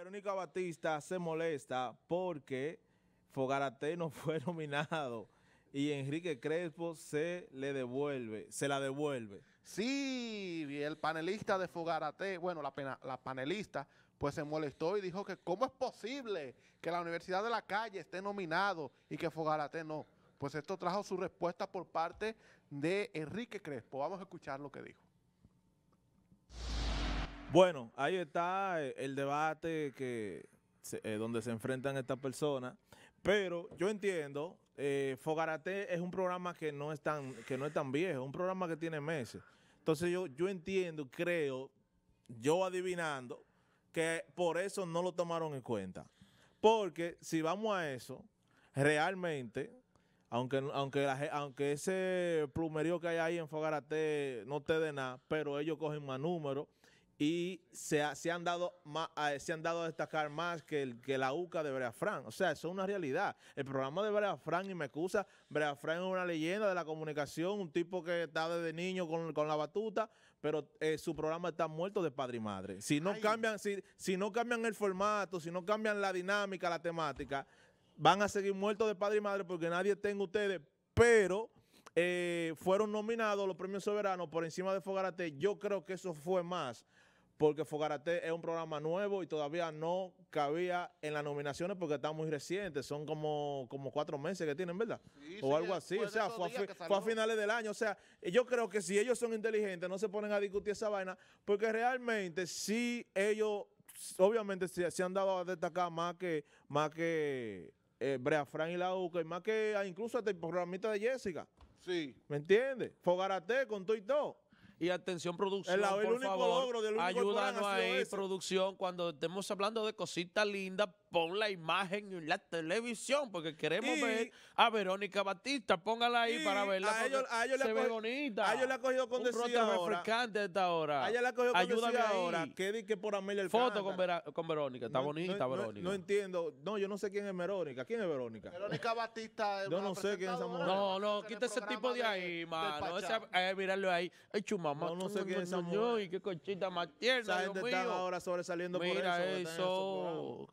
Verónica Batista se molesta porque Fogarate no fue nominado y Enrique Crespo se le devuelve, se la devuelve. Sí, el panelista de Fogarate, bueno, la, la panelista, pues se molestó y dijo que cómo es posible que la Universidad de la Calle esté nominado y que Fogarate no. Pues esto trajo su respuesta por parte de Enrique Crespo. Vamos a escuchar lo que dijo. Bueno, ahí está eh, el debate que eh, donde se enfrentan estas personas, pero yo entiendo, eh, Fogarate es un programa que no es tan que no es tan viejo, es un programa que tiene meses. Entonces yo yo entiendo, creo, yo adivinando que por eso no lo tomaron en cuenta. Porque si vamos a eso, realmente aunque, aunque, aunque ese plumerío que hay ahí en Fogarate no te dé nada, pero ellos cogen más números y se, han dado eh, se han dado a destacar más que, que la UCA de Brea Fran. O sea, eso es una realidad. El programa de Brea Fran, y me excusa, Brea Fran es una leyenda de la comunicación, un tipo que está desde niño con, la batuta, pero eh, su programa está muerto de padre y madre. Si no, cambian, si, no cambian el formato, si no cambian la dinámica, la temática, van a seguir muertos de padre y madre porque nadie tenga ustedes, pero... Eh, fueron nominados los premios soberanos por encima de Fogarate. Yo creo que eso fue más porque Fogarate es un programa nuevo y todavía no cabía en las nominaciones porque está muy reciente, son como, como cuatro meses que tienen, ¿verdad? o algo así, o sea, fue a, finales del año, o sea, yo creo que si ellos son inteligentes no se ponen a discutir esa vaina, porque realmente sí ellos, obviamente se, han dado a destacar más que, más que eh, Brea y la UCA, y más que ah, incluso hasta el programita de Jessica. Sí. ¿Me entiendes? Fogarate con todo y todo. Y atención, producción, por favor, logro ayúdanos ahí, producción, cuando estemos hablando de cositas lindas, pon la imagen en la televisión, porque queremos ver a Verónica Batista. Póngala ahí para verla. A ellos, a ellos se ve bonita. A ellos la ha cogido con decía ahora. refrescante esta hora. A la ha cogido Ayúdame ahí. ahora. Que, que por Amelia Foto con, con Verónica. Está bonita Verónica. No, entiendo. No, yo no sé quién es Verónica. ¿Quién es Verónica? Verónica Batista. Yo no sé quién es esa mujer. No, no, quita ese tipo de, ahí, mano. Ese, eh, mirarlo ahí. Es chumamá. No, no sé quién es esa mujer. Y qué cochita más tierna. Esa gente está ahora sobresaliendo por eso. Mira eso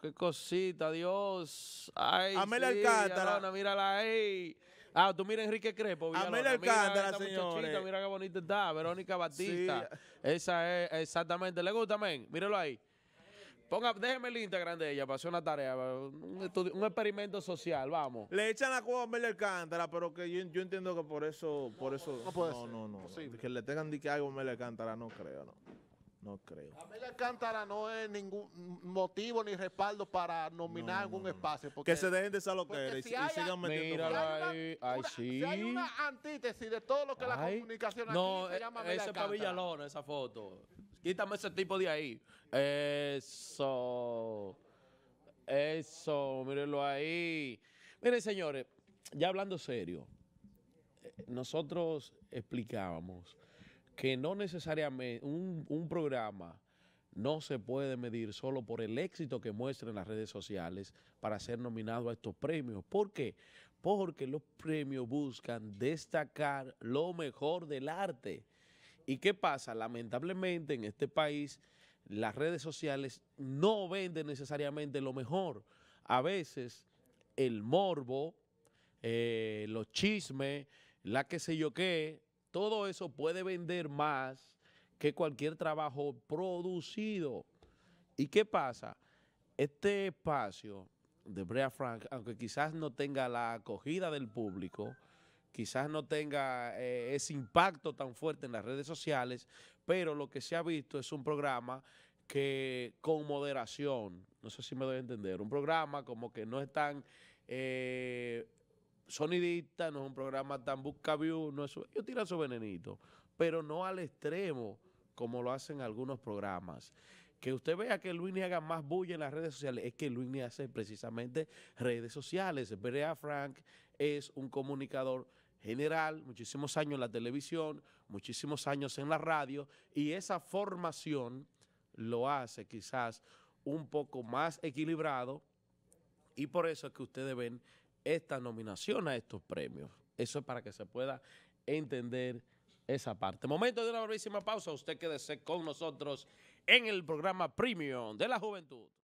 qué cosita, Dios. Ay, Amelia Alcántara. mírala ahí. Ah, tú mira Enrique Crepo. Amelia Alcántara, mira Mira qué bonita está, Verónica Batista. Esa es, exactamente. ¿Le gusta, men? Míralo ahí. Ponga, déjeme el Instagram de ella para hacer una tarea, un, experimento social, vamos. Le echan la cueva a Amelia Alcántara, pero que yo, yo, entiendo que por eso, por eso, no, puede no, no, que le tengan que algo a le Alcántara, no creo, no. No creo. Amelia Cántara no es ningún motivo ni respaldo para nominar algún espacio. Porque, que se dejen de saloqueras si y, sigan metiendo. Ahí, sí. Si hay una antítesis de todo lo que la comunicación aquí se llama Amelia eh, ese Villalona, esa foto. Quítame ese tipo de ahí. Eso. Eso, mírenlo ahí. Miren, señores, ya hablando serio, eh, nosotros explicábamos que no necesariamente un, programa no se puede medir solo por el éxito que muestran las redes sociales para ser nominado a estos premios. ¿Por qué? Porque los premios buscan destacar lo mejor del arte. ¿Y qué pasa? Lamentablemente en este país las redes sociales no venden necesariamente lo mejor. A veces el morbo, eh, los chismes, la que sé yo qué, todo eso puede vender más que cualquier trabajo producido. ¿Y qué pasa? Este espacio de Brea Frank, aunque quizás no tenga la acogida del público, quizás no tenga eh, ese impacto tan fuerte en las redes sociales, pero lo que se ha visto es un programa que con moderación, no sé si me doy a entender, un programa como que no es tan eh, sonidista, no es un programa tan busca view, no ellos tiran su venenito, pero no al extremo como lo hacen algunos programas. Que usted vea que Luis ni haga más bulla en las redes sociales, es que Luis ni hace precisamente redes sociales. Brea Frank es un comunicador general, muchísimos años en la televisión, muchísimos años en la radio, y esa formación lo hace quizás un poco más equilibrado, y por eso es que ustedes ven esta nominación a estos premios. Eso es para que se pueda entender esa parte. Momento de una brevísima pausa. Usted quédese con nosotros en el programa Premium de la Juventud.